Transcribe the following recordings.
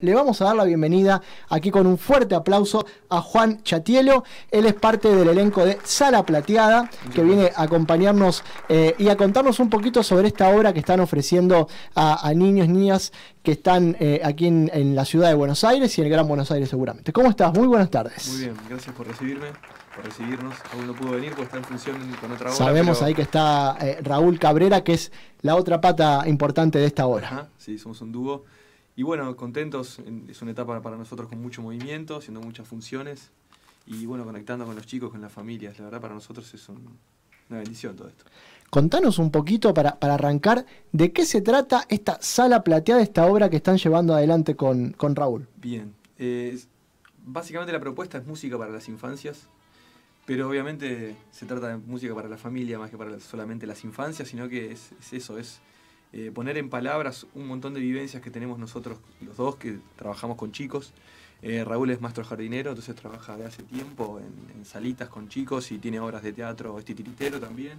Le vamos a dar la bienvenida aquí con un fuerte aplauso a Juan Chatielo. Él es parte del elenco de Sala Plateada, que viene a acompañarnos eh, y a contarnos un poquito sobre esta obra que están ofreciendo a, niños niños, niñas que están eh, aquí en, la ciudad de Buenos Aires y en el Gran Buenos Aires seguramente. ¿Cómo estás? Muy buenas tardes. Muy bien, gracias por recibirme, por recibirnos. Aún no pudo venir porque está en función con otra obra. Sabemos ahí que está eh, Raúl Cabrera, que es la otra pata importante de esta obra. Ajá, sí, somos un dúo. Y bueno, contentos, es una etapa para nosotros con mucho movimiento, haciendo muchas funciones y bueno, conectando con los chicos, con las familias. La verdad para nosotros es una bendición todo esto. Contanos un poquito para, arrancar de qué se trata esta sala plateada, esta obra que están llevando adelante con, Raúl. Bien, eh, básicamente la propuesta es música para las infancias, pero obviamente se trata de música para la familia más que para solamente las infancias, sino que es eso, es eh, poner en palabras un montón de vivencias que tenemos nosotros los dos que trabajamos con chicos. Eh, Raúl es maestro jardinero, entonces trabaja de hace tiempo en, salitas con chicos y tiene obras de teatro, es titiritero también.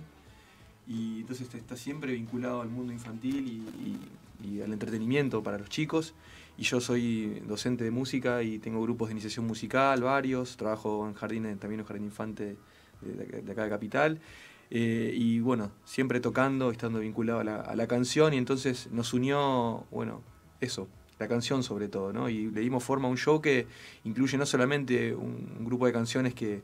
Y entonces está siempre vinculado al mundo infantil y, al entretenimiento para los chicos. Y yo soy docente de música y tengo grupos de iniciación musical, varios. Trabajo en jardines, también en jardín infante de, de, de acá de Capital. Eh, y bueno, siempre tocando, estando vinculado a la, canción, y entonces nos unió, bueno, eso, la canción sobre todo, ¿no? Y le dimos forma a un show que incluye no solamente un, grupo de canciones que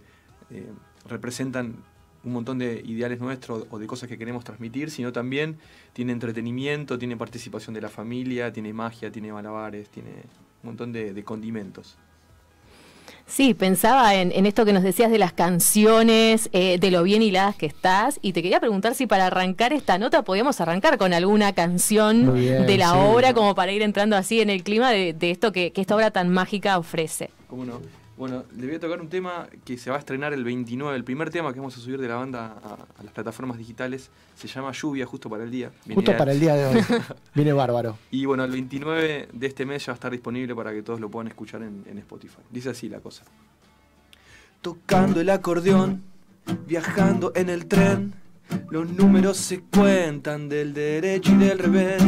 eh, representan un montón de ideales nuestros o de cosas que queremos transmitir, sino también tiene entretenimiento, tiene participación de la familia, tiene magia, tiene malabares, tiene un montón de condimentos. Sí, pensaba en, esto que nos decías de las canciones, eh, de lo bien hiladas que estás, y te quería preguntar si para arrancar esta nota podíamos arrancar con alguna canción de la obra, como para ir entrando así en el clima de, esto que, que esta obra tan mágica ofrece. ¿Cómo no? Bueno, le voy a tocar un tema que se va a estrenar el 29. El primer tema que vamos a subir de la banda a, las plataformas digitales se llama Lluvia, justo para el día. justo para el día de hoy. Viene bárbaro. Y bueno, el 29 de este mes ya va a estar disponible para que todos lo puedan escuchar en Spotify. Dice así la cosa. Tocando el acordeón, viajando en el tren, los números se cuentan del derecho y del revés.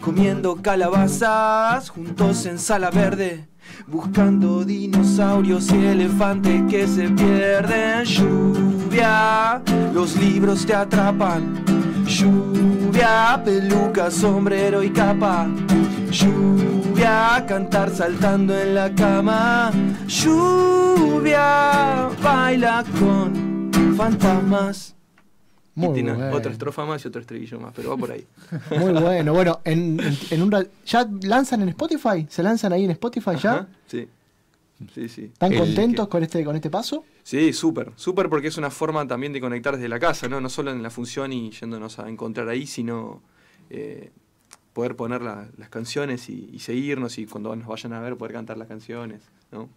Comiendo calabazas juntos en sala verde Buscando dinosaurios y elefantes que se pierden. Lluvia, los libros te atrapan. Lluvia, peluca, sombrero y capa. Lluvia, cantar saltando en la cama. Lluvia, baila con fantasmas otra estrofa más y otro estribillo más, pero va por ahí. Muy bueno. Bueno, en, un, ¿ya lanzan en Spotify? ¿Se lanzan ahí en Spotify ya? Sí. Sí, sí. ¿Están contentos con este con este paso? Sí, súper, súper porque es una forma también de conectar desde la casa, ¿no? No solo en la función y yéndonos a encontrar ahí, sino eh, poder poner las canciones y, seguirnos y cuando nos vayan a ver poder cantar las canciones, ¿no?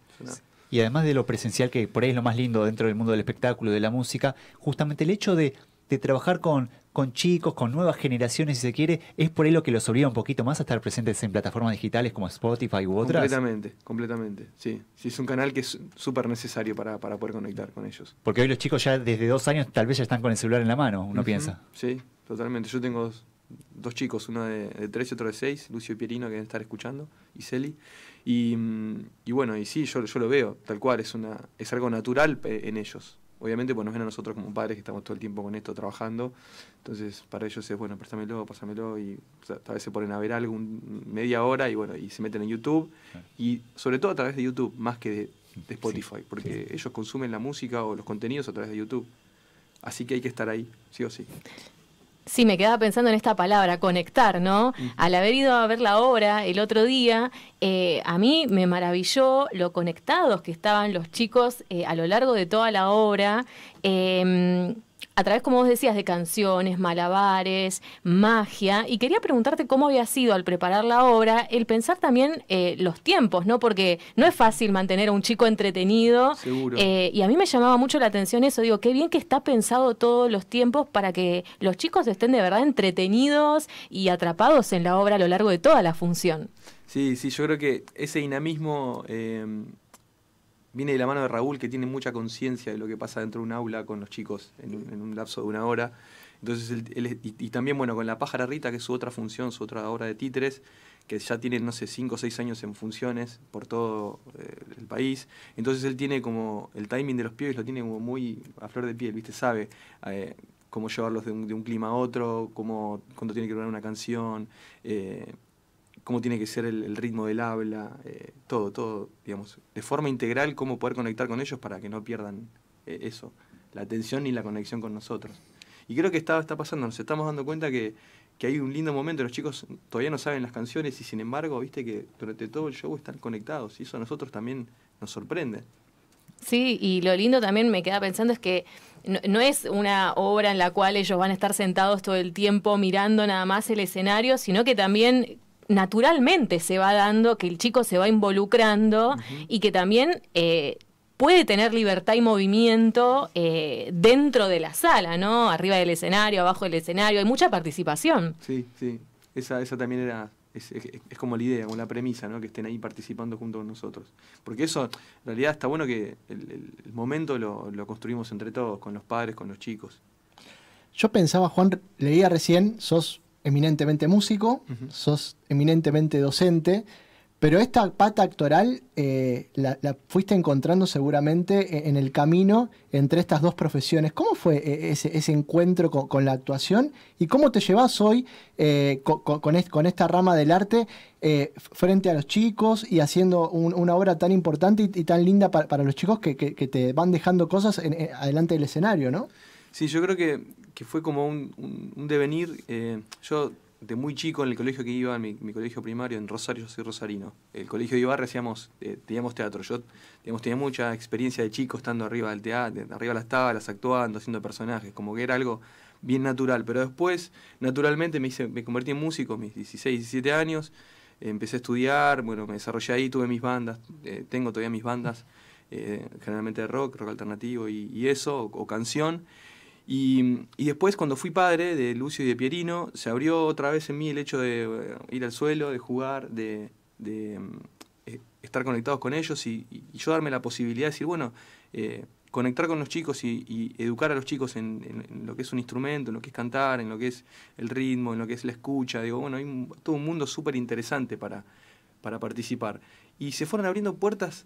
Y además de lo presencial, que por ahí es lo más lindo dentro del mundo del espectáculo, de la música, justamente el hecho de de trabajar con, con chicos, con nuevas generaciones, si se quiere, es por ahí lo que los obliga un poquito más a estar presentes en plataformas digitales como Spotify u otras. Completamente, completamente, sí. sí es un canal que es súper necesario para, poder conectar con ellos. Porque hoy los chicos ya desde dos años tal vez ya están con el celular en la mano, uno piensa. Sí, totalmente. Yo tengo dos, chicos, uno de, tres y otro de seis, Lucio y Pierino, que deben estar escuchando, y Celi. Y, mm, y bueno, y sí, yo, yo lo veo, tal cual, es, una, es algo natural eh, en ellos obviamente pues nos ven a nosotros como padres que estamos todo el tiempo con esto trabajando, entonces para ellos es, bueno, préstamelo, pásamelo, y tal vez se ponen a ver algo media hora y bueno, y se meten en YouTube, y sobre todo a través de YouTube, más que de, Spotify, porque ellos consumen la música o los contenidos a través de YouTube, así que hay que estar ahí, sí o sí. Sí, me quedaba pensando en esta palabra, conectar, ¿no? Al haber ido a ver la obra el otro día, eh, a mí me maravilló lo conectados que estaban los chicos eh, a lo largo de toda la obra. Em, a través, como vos decías, de canciones, malabares, magia, y quería preguntarte cómo había sido al preparar la obra el pensar también eh, los tiempos, ¿no? Porque no es fácil mantener a un chico entretenido. Seguro. Eh, y a mí me llamaba mucho la atención eso, digo, qué bien que está pensado todos los tiempos para que los chicos estén de verdad entretenidos y atrapados en la obra a lo largo de toda la función. Sí, sí, yo creo que ese dinamismo... Eh, viene de la mano de Raúl, que tiene mucha conciencia de lo que pasa dentro de un aula con los chicos en, un lapso de una hora. Entonces, él, y, también, bueno, con la pájara Rita, que es su otra función, su otra obra de títeres, que ya tiene, no sé, cinco o seis años en funciones por todo eh, el país. Entonces, él tiene como el timing de los pies, lo tiene como muy a flor de piel, ¿viste? Sabe. Eh, cómo llevarlos de un, clima a otro, cómo, cuándo tiene que grabar una canción, eh, cómo tiene que ser el, ritmo del habla, eh, todo, todo, digamos, de forma integral, cómo poder conectar con ellos para que no pierdan eh, eso, la atención y la conexión con nosotros. Y creo que está, está pasando, nos estamos dando cuenta que, que hay un lindo momento, los chicos todavía no saben las canciones y sin embargo, viste que durante todo el show están conectados y eso a nosotros también nos sorprende. Sí, y lo lindo también me queda pensando es que no, es una obra en la cual ellos van a estar sentados todo el tiempo mirando nada más el escenario, sino que también naturalmente se va dando, que el chico se va involucrando y que también eh, puede tener libertad y movimiento eh, dentro de la sala, ¿no? Arriba del escenario, abajo del escenario, hay mucha participación. Sí, sí, esa, esa también era es, como la idea, como la premisa, ¿no? que estén ahí participando junto con nosotros. Porque eso, en realidad, está bueno que el, momento lo, lo, construimos entre todos, con los padres, con los chicos. Yo pensaba, Juan, leía recién, sos eminentemente músico, sos eminentemente docente, pero esta pata actoral eh, la, fuiste encontrando seguramente e, en el camino entre estas dos profesiones. ¿Cómo fue eh, ese, encuentro con, la actuación y cómo te llevas hoy eh, con, esta rama del arte frente a los chicos y haciendo una obra tan importante y, tan linda para, los chicos que, te van dejando cosas adelante del escenario, ¿no? Sí, yo creo que que fue como un, devenir. Eh, yo, de muy chico, en el colegio que iba, en mi, colegio primario, en Rosario, yo soy rosarino. El colegio de Ibarra eh, teníamos teatro. Yo tenía mucha experiencia de chico estando arriba del teatro, arriba de las tablas, actuando, haciendo personajes. Como que era algo bien natural. Pero después, naturalmente, me, me convertí en músico a mis 16, 17 años. Empecé a estudiar, bueno, me desarrollé ahí, tuve mis bandas, eh, tengo todavía mis bandas, generalmente de rock, rock alternativo y, eso, o, canción. Y, después, cuando fui padre de Lucio y de Pierino, se abrió otra vez en mí el hecho de eh, ir al suelo, de jugar, de, mm, eh, estar conectados con ellos y, yo darme la posibilidad de decir, bueno, eh, conectar con los chicos y, educar a los chicos en, lo que es un instrumento, en lo que es cantar, en lo que es el ritmo, en lo que es la escucha. Digo, bueno, hay todo un mundo súper interesante para, para participar. Y se fueron abriendo puertas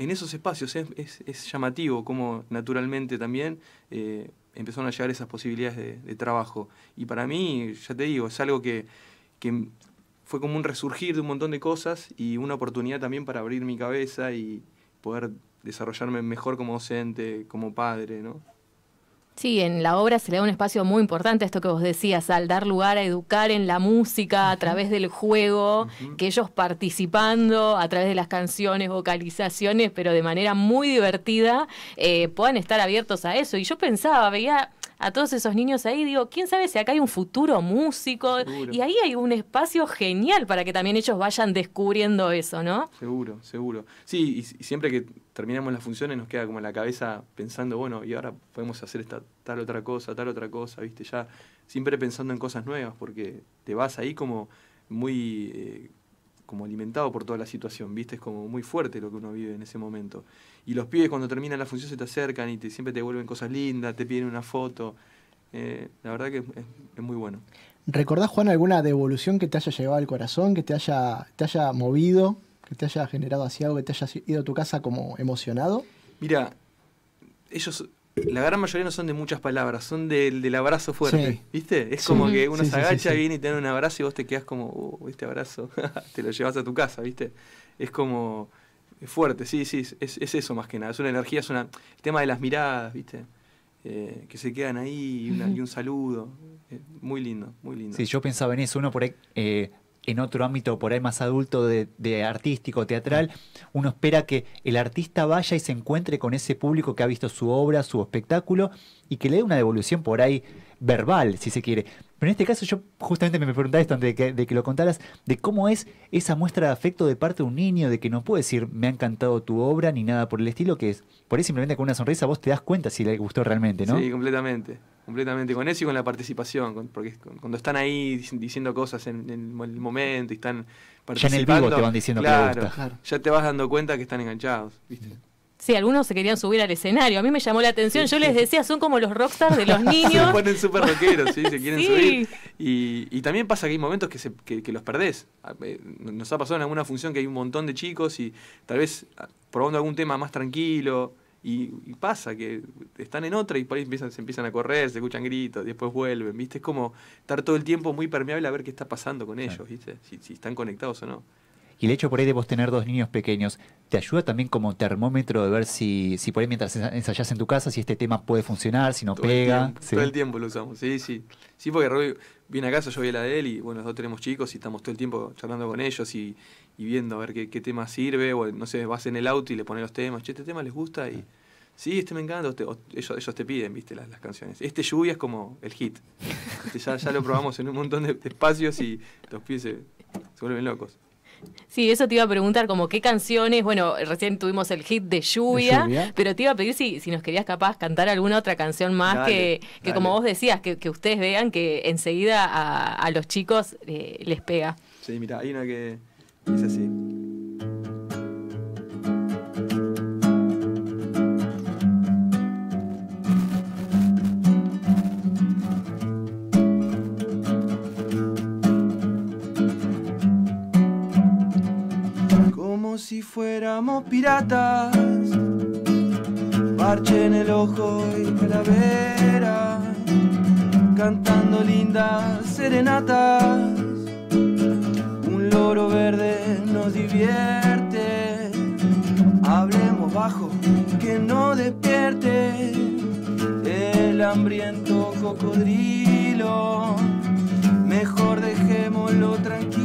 en esos espacios es, llamativo cómo naturalmente también eh, empezaron a llegar esas posibilidades de, trabajo. Y para mí, ya te digo, es algo que, que, fue como un resurgir de un montón de cosas y una oportunidad también para abrir mi cabeza y poder desarrollarme mejor como docente, como padre, ¿no? Sí, en la obra se le da un espacio muy importante a esto que vos decías, al dar lugar a educar en la música a través del juego, que ellos participando a través de las canciones, vocalizaciones, pero de manera muy divertida, eh, puedan estar abiertos a eso. Y yo pensaba, veía a todos esos niños ahí, digo, quién sabe si acá hay un futuro músico y ahí hay un espacio genial para que también ellos vayan descubriendo eso, ¿no? Seguro, seguro. Sí, y, siempre que terminamos las funciones nos queda como en la cabeza pensando, bueno, y ahora podemos hacer esta tal otra cosa, tal otra cosa, ¿viste? Ya siempre pensando en cosas nuevas porque te vas ahí como muy eh, como alimentado por toda la situación, ¿viste? Es como muy fuerte lo que uno vive en ese momento. Y los pibes cuando terminan la función se te acercan y te, siempre te vuelven cosas lindas, te piden una foto. Eh, la verdad que es, muy bueno. ¿Recordás, Juan, alguna devolución que te haya llegado al corazón, que te haya, te haya movido, que te haya generado así algo, que te haya ido a tu casa como emocionado? Mira, ellos la gran mayoría no son de muchas palabras, son del, del abrazo fuerte. ¿Viste? Es como que uno se agacha, viene y te da un abrazo y vos te quedas como, oh, este abrazo, te lo llevas a tu casa, ¿viste? Es como fuerte, sí, sí, es, es, eso más que nada. Es una energía, es una, el tema de las miradas, ¿viste? Eh, que se quedan ahí y, un saludo. Eh, muy lindo, muy lindo. Sí, yo pensaba en eso. Uno por ahí eh, en otro ámbito por ahí más adulto de, artístico, teatral, uno espera que el artista vaya y se encuentre con ese público que ha visto su obra, su espectáculo, y que le dé una devolución por ahí verbal, si se quiere. Pero en este caso yo justamente me preguntaba esto antes de que, de que, lo contaras, de cómo es esa muestra de afecto de parte de un niño, de que no puede decir me ha encantado tu obra ni nada por el estilo, que es por ahí simplemente con una sonrisa vos te das cuenta si le gustó realmente, ¿no? Sí, completamente completamente con eso y con la participación, porque cuando están ahí diciendo cosas en, el momento y están participando. Ya en el vivo te van diciendo claro, ya te vas dando cuenta que están enganchados, ¿viste? Sí, algunos se querían subir al escenario. A mí me llamó la atención. Yo les decía, son como los rockstars de los niños. se ponen súper rockeros, se quieren subir. Y, también pasa que hay momentos que, que los perdés. Eh, nos ha pasado en alguna función que hay un montón de chicos y tal vez ah, probando algún tema más tranquilo, y, pasa que están en otra y por ahí empiezan, se empiezan a correr, se escuchan gritos, después vuelven, ¿viste? Es como estar todo el tiempo muy permeable a ver qué está pasando con ellos, ¿viste? Si, están conectados o no. Y el hecho por ahí de vos tener dos niños pequeños, ¿te ayuda también como termómetro de ver si, si por ahí mientras ensayas en tu casa, si este tema puede funcionar, si no pega? Todo el tiempo lo usamos, sí, sí. Sí, porque Roy viene a casa, yo voy a la de él y bueno, los dos tenemos chicos y estamos todo el tiempo charlando con ellos y, y viendo a ver qué, qué, tema sirve, o no sé, vas en el auto y le pones los temas, che, este tema les gusta y ah. sí, este me encanta, ellos, ellos, te piden, viste, las, canciones. Este lluvia es como el hit. Este, ya, lo probamos en un montón de, espacios y los pies se, vuelven locos. Sí, eso te iba a preguntar, como qué canciones, bueno, recién tuvimos el hit de lluvia, pero te iba a pedir si, si nos querías capaz cantar alguna otra canción más que, que como vos decías, que, ustedes vean que enseguida a, los chicos eh, les pega. Sí, mira, hay una que, así. Como si fuéramos piratas, parche en el ojo y calavera, cantando lindas serenatas, un loro verde divierte. Hablemos bajo, que no despierte el hambriento cocodrilo. Mejor dejémoslo tranquilo.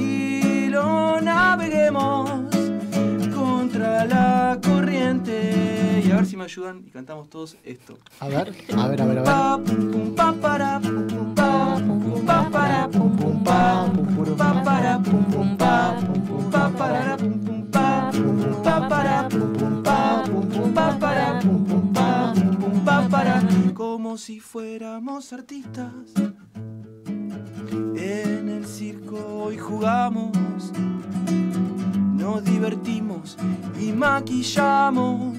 y a ver si me ayudan y cantamos todos esto. A ver, a ver, a ver, Como si fuéramos artistas. En el circo hoy jugamos, nos divertimos y maquillamos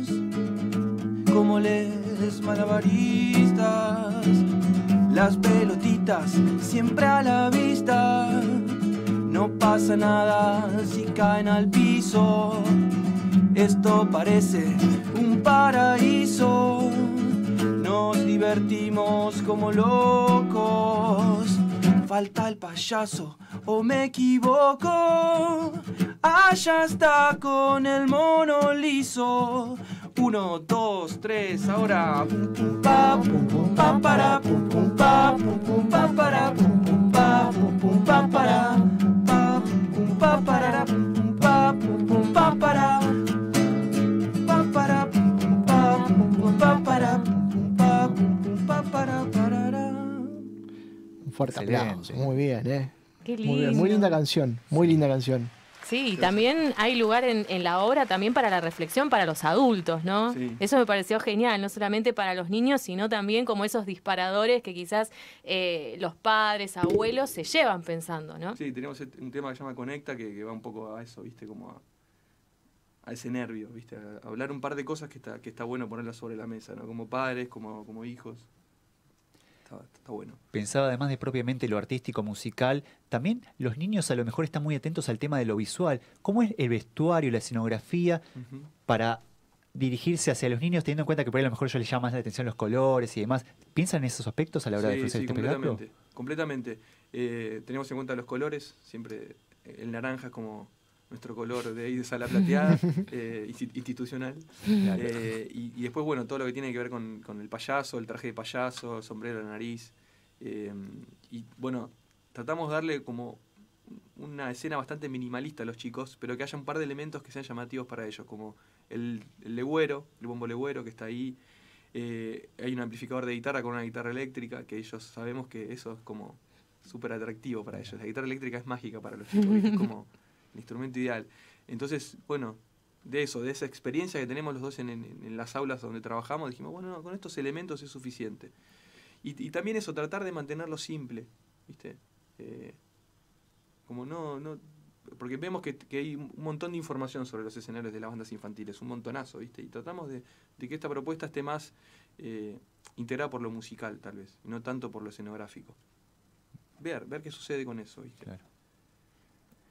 como les malabaristas, las pelotitas siempre a la vista. No pasa nada si caen al piso, esto parece un paraíso. Nos divertimos como locos. Falta el payaso o me equivoco. Allá ah, está con el mono liso. 1, 2, 3, ahora. Pum pum pa, pum pum pa para, pum pum pa, pum pum pa para, pum pum pa, pum pum pa para, pa pum pum pa para, pum pum pa, pum pum pa para, pum pum pa, para, pum pum pa, para, fuerte aplauso. Muy bien, eh. Qué lindo. Muy, bien. muy linda canción, muy linda canción. Sí, y también hay lugar en, la obra también para la reflexión para los adultos, ¿no? Eso me pareció genial, no solamente para los niños, sino también como esos disparadores que quizás eh, los padres, abuelos se llevan pensando, ¿no? Sí, tenemos este, un tema que se llama Conecta que, va un poco a eso, ¿viste? Como a, ese nervio, ¿viste? hablar un par de cosas que está, que está bueno ponerlas sobre la mesa, ¿no? Como padres, como, como hijos. Está, bueno. Pensaba además de propiamente lo artístico, musical, también los niños a lo mejor están muy atentos al tema de lo visual. ¿Cómo es el vestuario, la escenografía para dirigirse hacia los niños teniendo en cuenta que por a lo mejor yo les llama más la atención los colores y demás? ¿Piensan en esos aspectos a la hora de ofrecer sí, este completamente, Completamente. Eh, tenemos en cuenta los colores, siempre el naranja es como nuestro color de ahí de sala plateada, eh, institucional. Eh, y, después, bueno, todo lo que tiene que ver con, el payaso, el traje de payaso, el sombrero, la nariz. Eh, y bueno, tratamos de darle como una escena bastante minimalista a los chicos, pero que haya un par de elementos que sean llamativos para ellos, como el, el legüero, el bombo legüero que está ahí. hay un amplificador de guitarra con una guitarra eléctrica, que ellos sabemos que eso es como súper atractivo para ellos. La guitarra eléctrica es mágica para los chicos, es como instrumento ideal. Entonces, bueno, de eso, de esa experiencia que tenemos los dos en, las aulas donde trabajamos, dijimos, bueno, con estos elementos es suficiente. Y, también eso, tratar de mantenerlo simple, ¿viste? Eh, como no, no, porque vemos que, hay un montón de información sobre los escenarios de las bandas infantiles, un montonazo, ¿viste? Y tratamos de, que esta propuesta esté más eh, integrada por lo musical, tal vez, y no tanto por lo escenográfico. Ver, ver qué sucede con eso, ¿viste? Claro.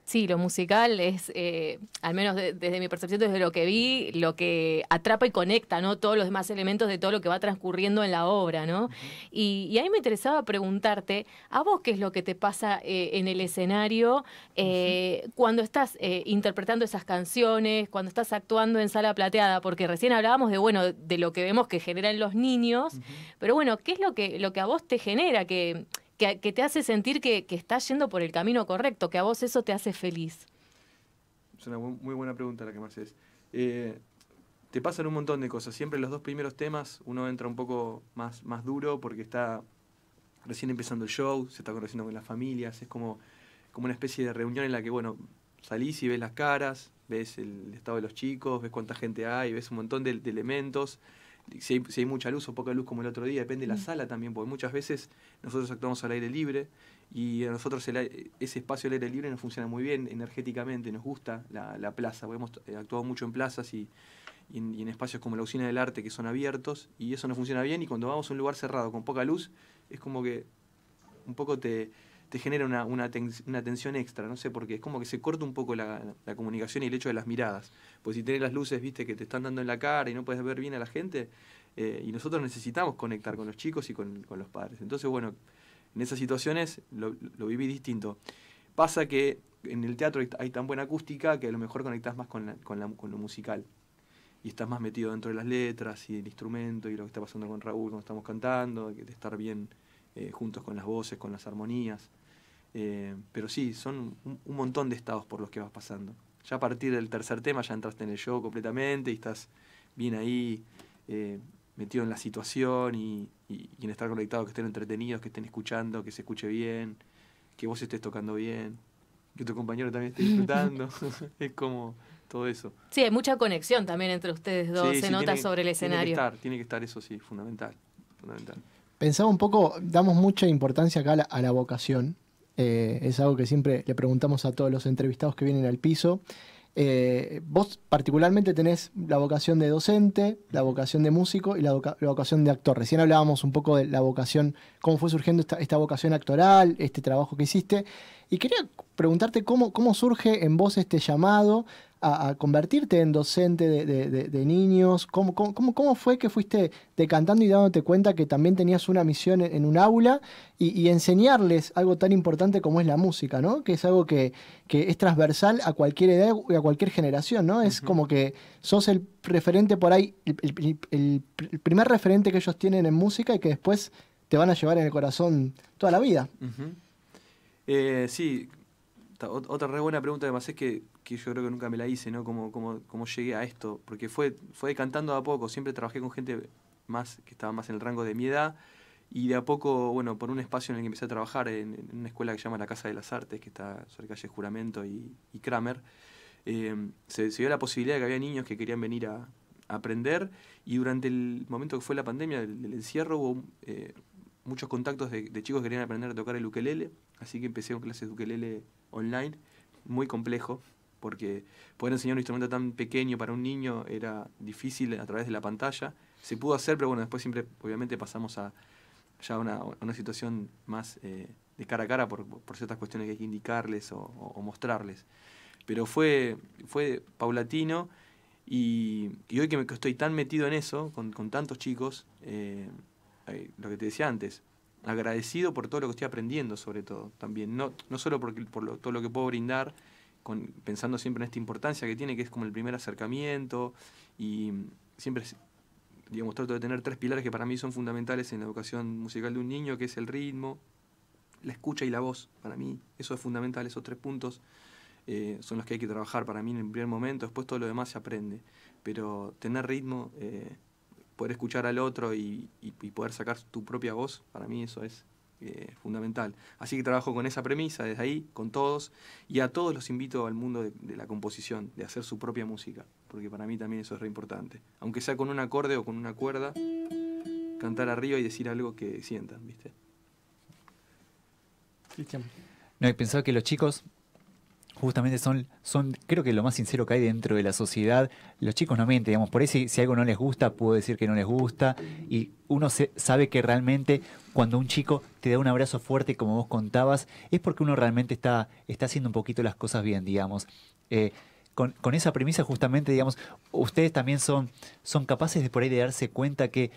Sí, lo musical es, eh, al menos desde mi percepción, desde lo que vi, lo que atrapa y conecta, ¿no? Todos los demás elementos de todo lo que va transcurriendo en la obra, ¿no? y, a ahí me interesaba preguntarte, ¿a vos qué es lo que te pasa eh, en el escenario eh, cuando estás interpretando esas canciones, cuando estás actuando en sala plateada? Porque recién hablábamos de, bueno, de lo que vemos que generan los niños, pero bueno, ¿qué es lo que, lo que a vos te genera? Que que, te hace sentir que, que, estás yendo por el camino correcto, que a vos eso te hace feliz? Es una muy buena pregunta la que me haces. Eh, te pasan un montón de cosas. Siempre los dos primeros temas uno entra un poco más, más duro porque está recién empezando el show, se está conociendo con las familias, es como, como una especie de reunión en la que, bueno, salís y ves las caras, ves el estado de los chicos, ves cuánta gente hay, ves un montón de elementos si hay, mucha luz o poca luz como el otro día, depende de la mm. sala también, porque muchas veces nosotros actuamos al aire libre y a nosotros ese espacio al aire libre nos funciona muy bien energéticamente, nos gusta la, plaza, porque hemos eh, actuado mucho en plazas y, en, y, en, espacios como la usina del arte que son abiertos y eso nos funciona bien y cuando vamos a un lugar cerrado con poca luz es como que un poco te, te genera una, una, tensión extra, no sé por qué. Es como que se corta un poco la, la, comunicación y el hecho de las miradas. Pues si tenés las luces, viste, que te están dando en la cara y no puedes ver bien a la gente, eh, y nosotros necesitamos conectar con los chicos y con, los padres. Entonces, bueno, en esas situaciones lo, lo, viví distinto. Pasa que en el teatro hay, tan buena acústica que a lo mejor conectás más con, con, la, con lo musical y estás más metido dentro de las letras y el instrumento y lo que está pasando con Raúl cuando estamos cantando, de estar bien eh, juntos con las voces, con las armonías. Eh, pero sí, son un, montón de estados por los que vas pasando. Ya a partir del tercer tema ya entraste en el show completamente y estás bien ahí, eh, metido en la situación y, en estar conectado, que estén entretenidos, que estén escuchando, que se escuche bien, que vos estés tocando bien, que tu compañero también esté disfrutando. es como todo eso. Sí, hay mucha conexión también entre ustedes dos, se nota sobre el escenario. Tiene que estar, tiene que estar eso sí, fundamental, fundamental pensaba un poco, damos mucha importancia acá a la, vocación. Eh, es algo que siempre le preguntamos a todos los entrevistados que vienen al piso. Eh, vos particularmente tenés la vocación de docente, la vocación de músico y la, vocación de actor. Recién hablábamos un poco de la vocación, cómo fue surgiendo esta, vocación actoral, este trabajo que hiciste. Y quería preguntarte cómo, cómo surge en vos este llamado a, convertirte en docente de, niños? ¿Cómo, cómo, fue que fuiste decantando y dándote cuenta que también tenías una misión en, un aula y, enseñarles algo tan importante como es la música, ¿no? Que es algo que, es transversal a cualquier edad y a cualquier generación, ¿no? Es como que sos el referente por ahí, el, primer referente que ellos tienen en música y que después te van a llevar en el corazón toda la vida. Eh, sí, otra re buena pregunta además es que que yo creo que nunca me la hice, ¿no? Cómo, llegué a esto, porque fue, fue cantando a poco, siempre trabajé con gente más que estaba más en el rango de mi edad y de a poco, bueno, por un espacio en el que empecé a trabajar en, una escuela que se llama la Casa de las Artes, que está sobre calle Juramento y, Kramer, em, se, se, dio la posibilidad de que había niños que querían venir a, aprender y durante el momento que fue la pandemia, del encierro, hubo eh, muchos contactos de, de, chicos que querían aprender a tocar el ukelele, así que empecé con clases de ukelele online, muy complejo, porque poder enseñar un instrumento tan pequeño para un niño era difícil a través de la pantalla. Se pudo hacer, pero bueno, después siempre, obviamente, pasamos a ya una, una situación más eh, de cara a cara por, por, ciertas cuestiones que hay que indicarles o, mostrarles. Pero fue, fue paulatino y, hoy que, estoy tan metido en eso, con, con tantos chicos, eh, eh, lo que te decía antes, agradecido por todo lo que estoy aprendiendo sobre todo también, no, no solo por, por todo lo que puedo brindar, pensando siempre en esta importancia que tiene, que es como el primer acercamiento, y siempre, digamos, trato de tener tres pilares que para mí son fundamentales en la educación musical de un niño, que es el ritmo, la escucha y la voz. Para mí eso es fundamental, esos tres puntos eh, son los que hay que trabajar para mí en el primer momento, después todo lo demás se aprende, pero tener ritmo... Eh, poder escuchar al otro y, y poder sacar tu propia voz, para mí eso es eh, fundamental. Así que trabajo con esa premisa desde ahí, con todos, y a todos los invito al mundo de, la composición, de hacer su propia música, porque para mí también eso es re importante. Aunque sea con un acorde o con una cuerda, cantar arriba y decir algo que sientan, ¿viste? Cristian. No, he pensado que los chicos justamente son, son, creo que lo más sincero que hay dentro de la sociedad. Los chicos no mienten, digamos, por eso si, algo no les gusta, puedo decir que no les gusta. Y uno sabe que realmente cuando un chico te da un abrazo fuerte, como vos contabas, es porque uno realmente está, está haciendo un poquito las cosas bien, digamos. Eh, con, esa premisa justamente, digamos, ustedes también son, son capaces de por ahí de darse cuenta que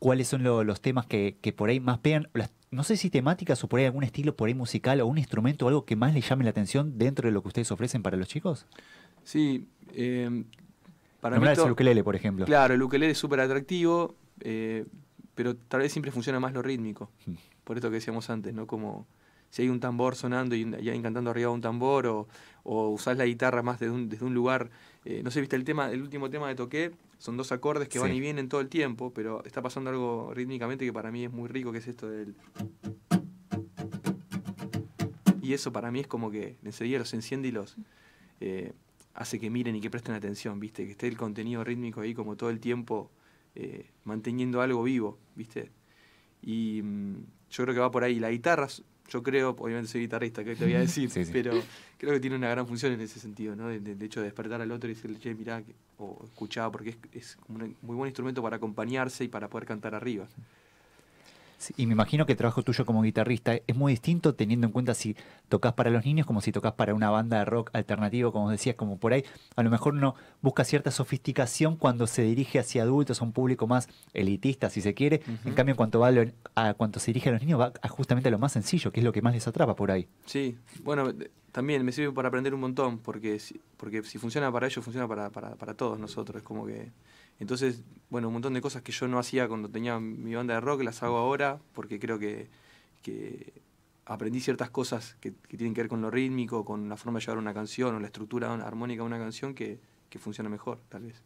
cuáles son los temas que, que, por ahí más pegan, las, no sé si temáticas o por ahí algún estilo por ahí musical o un instrumento o algo que más les llame la atención dentro de lo que ustedes ofrecen para los chicos? Sí. Em, para mí el ukelele, por ejemplo. Claro, el ukelele es súper atractivo, eh, pero tal vez siempre funciona más lo rítmico. Hmm. Por esto que decíamos antes, ¿no? Como si hay un tambor sonando y, ya encantando arriba un tambor, o, o usás la guitarra más desde un, lugar. Eh, no sé, viste el tema, el último tema de toqué, son dos acordes que van y vienen todo el tiempo, pero está pasando algo rítmicamente que para mí es muy rico, que es esto del. Y eso para mí es como que enseguida los enciende y los eh, hace que miren y que presten atención, ¿viste? Que esté el contenido rítmico ahí como todo el tiempo eh, manteniendo algo vivo, ¿viste? Y mm, yo creo que va por ahí. La guitarra yo creo, obviamente soy guitarrista, que te voy a decir, pero creo que tiene una gran función en ese sentido, ¿no? De, hecho, de despertar al otro y decirle, che, mirá, o escuchá, porque es, es un muy buen instrumento para acompañarse y para poder cantar arriba y me imagino que el trabajo tuyo como guitarrista es muy distinto teniendo en cuenta si tocas para los niños como si tocas para una banda de rock alternativo, como decías, como por ahí. A lo mejor uno busca cierta sofisticación cuando se dirige hacia adultos, a un público más elitista, si se quiere. En cambio, en cuanto va a, cuanto se dirige a los niños, va justamente a lo más sencillo, que es lo que más les atrapa por ahí. Sí, bueno, eh, también me sirve para aprender un montón, porque si, porque si funciona para ellos, funciona para, para todos nosotros. como que entonces, bueno, un montón de cosas que yo no hacía cuando tenía mi banda de rock, las hago ahora porque creo que, aprendí ciertas cosas que, tienen que ver con lo rítmico, con la forma de llevar una canción o la estructura armónica de una canción que, funciona mejor, tal vez.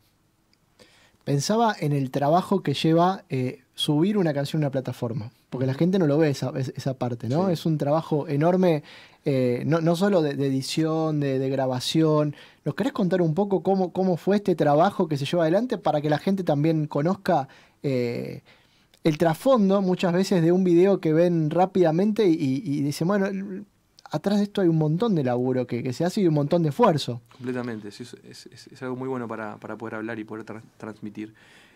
Pensaba en el trabajo que lleva eh, subir una canción a una plataforma, porque la gente no lo ve esa, esa parte, ¿no? Es un trabajo enorme, eh, no, solo de, edición, de grabación, ¿Nos querés contar un poco cómo, fue este trabajo que se lleva adelante para que la gente también conozca eh, el trasfondo muchas veces de un video que ven rápidamente y, dicen, bueno, atrás de esto hay un montón de laburo que, se hace y un montón de esfuerzo? Completamente, es, es, algo muy bueno para, poder hablar y poder transmitir.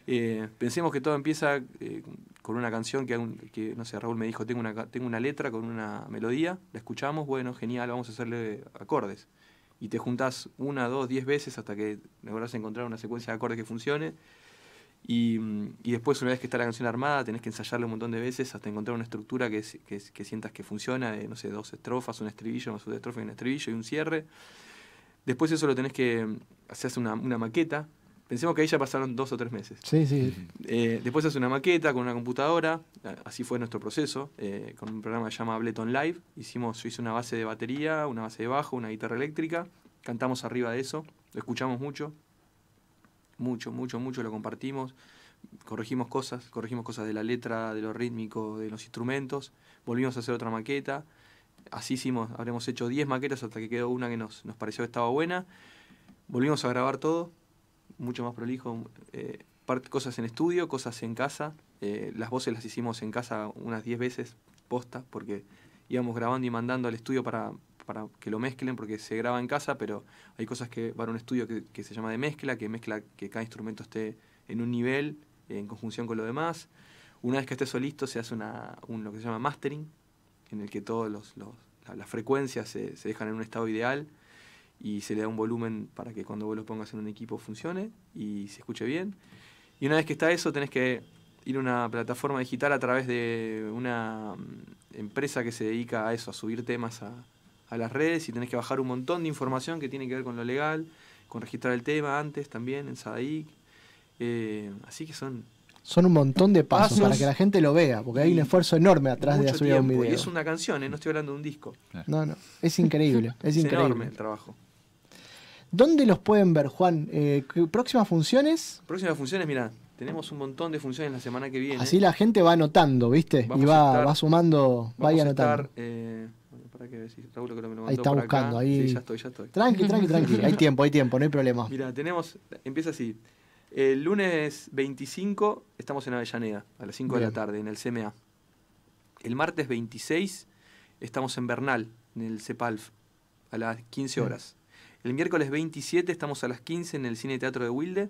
Eh, pensemos que todo empieza eh, con una canción que, no sé, Raúl me dijo, tengo tengo una letra con una melodía, la escuchamos, bueno, genial, vamos a hacerle acordes y te juntás una, dos, diez veces hasta que logras encontrar una secuencia de acordes que funcione. Y, después, una vez que está la canción armada, tenés que ensayarla un montón de veces hasta encontrar una estructura que, que, sientas que funciona, eh, no sé, dos estrofas, un estribillo, más una estrofa y un estribillo y un cierre. Después eso lo tenés que, hacer una maqueta Pensemos que ahí ya pasaron dos o tres meses. Sí, sí. Eh, después hace una maqueta con una computadora, así fue nuestro proceso, eh, con un programa que se llama Ableton Live. Hicimos, yo hice una base de batería, una base de bajo, una guitarra eléctrica, cantamos arriba de eso, lo escuchamos mucho, mucho, mucho, mucho, lo compartimos, corregimos cosas, corregimos cosas de la letra, de lo rítmico, de los instrumentos, volvimos a hacer otra maqueta, así hicimos, habremos hecho 10 maquetas hasta que quedó una que nos, nos pareció que estaba buena, volvimos a grabar todo mucho más prolijo, eh, cosas en estudio, cosas en casa. Eh, las voces las hicimos en casa unas 10 veces posta, porque íbamos grabando y mandando al estudio para, que lo mezclen, porque se graba en casa, pero hay cosas que van a un estudio que, se llama de mezcla, que mezcla que cada instrumento esté en un nivel en conjunción con lo demás. Una vez que esté eso listo, se hace una, un, lo que se llama mastering, en el que todas las frecuencias se, se, dejan en un estado ideal y se le da un volumen para que cuando vos lo pongas en un equipo funcione y se escuche bien. Y una vez que está eso, tenés que ir a una plataforma digital a través de una mm, empresa que se dedica a eso, a subir temas a, las redes y tenés que bajar un montón de información que tiene que ver con lo legal, con registrar el tema antes también en Sadaic. Eh, así que son son un montón de pasos, para que la gente lo vea, porque hay un esfuerzo enorme atrás de subir un video. es una canción, eh, no estoy hablando de un disco. No, no, es increíble, es, enorme el trabajo. ¿Dónde los pueden ver, Juan? Eh, ¿Próximas funciones? Próximas funciones, mira, tenemos un montón de funciones la semana que viene. Así la gente va anotando, ¿viste? y va, va sumando, va a notar. Eh, para que Raúl, que me ahí está buscando, ahí. Sí, ya estoy, ya estoy. Tranqui, tranqui, tranqui. hay tiempo, hay tiempo, no hay problema. Mira, tenemos, empieza así. El lunes 25 estamos en Avellaneda, a las 5 de la tarde, en el CMA. El martes 26 estamos en Bernal, en el CEPALF, a las 15 horas. El miércoles 27 estamos a las 15 en el Cine Teatro de Wilde.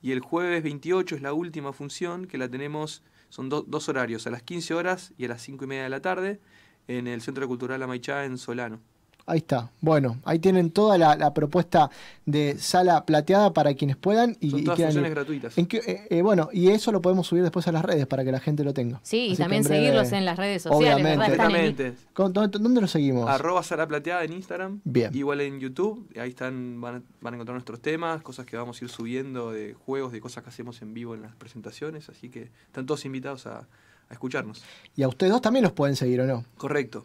Y el jueves 28 es la última función que la tenemos, son dos horarios, a las 15 horas y a las 5 y media de la tarde, en el Centro Cultural Amaichá en Solano. Ahí está. Bueno, ahí tienen toda la, propuesta de sala plateada para quienes puedan. Y, Son todas gratuitas. que, eh, eh, bueno, y eso lo podemos subir después a las redes para que la gente lo tenga. Sí, y también seguirlos en las redes sociales. Obviamente. Exactamente. ¿Dónde, los seguimos? Arroba sala plateada en Instagram. Bien. Igual en YouTube. Ahí están van a, encontrar nuestros temas, cosas que vamos a ir subiendo de juegos, de cosas que hacemos en vivo en las presentaciones. Así que están todos invitados a escucharnos. Y a ustedes dos también los pueden seguir, ¿o no? Correcto.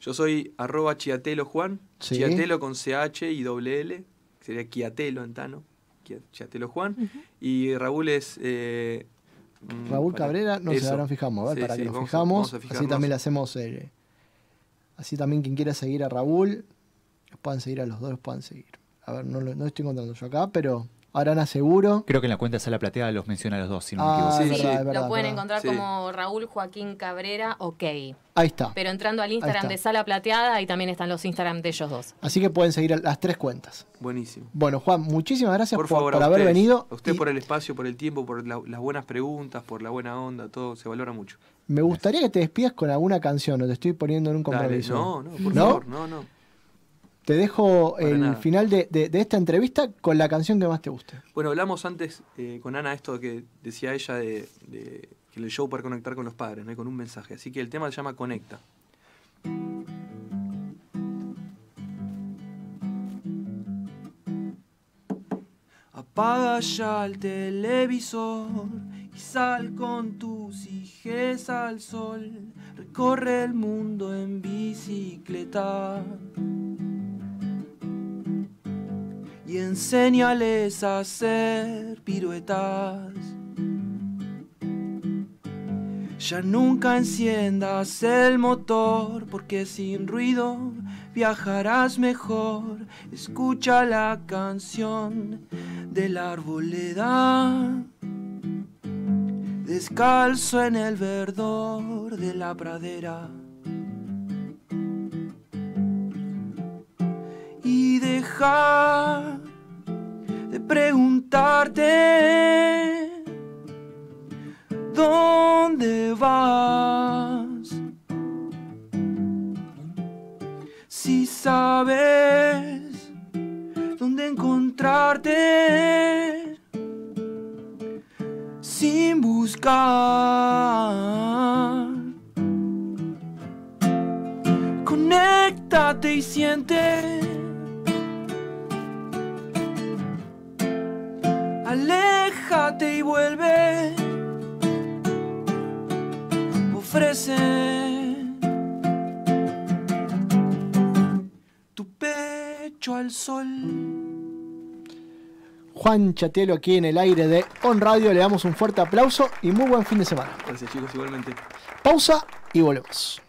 Yo soy arroba chiatelo Juan, chiatelo con CH y doble L, sería Chiatelo Antano, Chiatelo Juan. Y Raúl es... Eh, mm, Raúl Cabrera, no ahora nos fijamos, para que nos fijamos, así también le hacemos... Eh, así también quien quiera seguir a Raúl, los puedan seguir a los dos, los puedan seguir. A ver, no, lo, no estoy encontrando yo acá, pero Arana Seguro. Creo que en la cuenta de Sala Plateada los menciona los dos, si no me ah, equivoco. Sí, lo pueden encontrar como Raúl Joaquín Cabrera, ok. Ahí está. Pero entrando al Instagram de Sala Plateada, ahí también están los Instagram de ellos dos. Así que pueden seguir las tres cuentas. Buenísimo. Bueno, Juan, muchísimas gracias por, haber venido. usted por el espacio, por el tiempo, por las buenas preguntas, por la buena onda, todo se valora mucho. Me gustaría que te despidas con alguna canción, o te estoy poniendo en un compromiso. no, no, por favor, no, no. Te dejo el final de, esta entrevista con la canción que más te guste. Bueno, hablamos antes eh, con Ana esto que decía ella de, que el show para conectar con los padres, con un mensaje. Así que el tema se llama Conecta. Apaga ya el televisor y sal con tus hijes al sol. Recorre el mundo en bicicleta y enséñales a hacer piruetas. Ya nunca enciendas el motor porque sin ruido viajarás mejor. Escucha la canción de la arboleda. Descalzo en el verdor de la pradera. Y dejar preguntarte dónde vas. Si sabes dónde encontrarte sin buscar. Conéctate y siente Juan Chatielo aquí en el aire de On Radio. Le damos un fuerte aplauso y muy buen fin de semana. Gracias chicos, igualmente. Pausa y volvemos.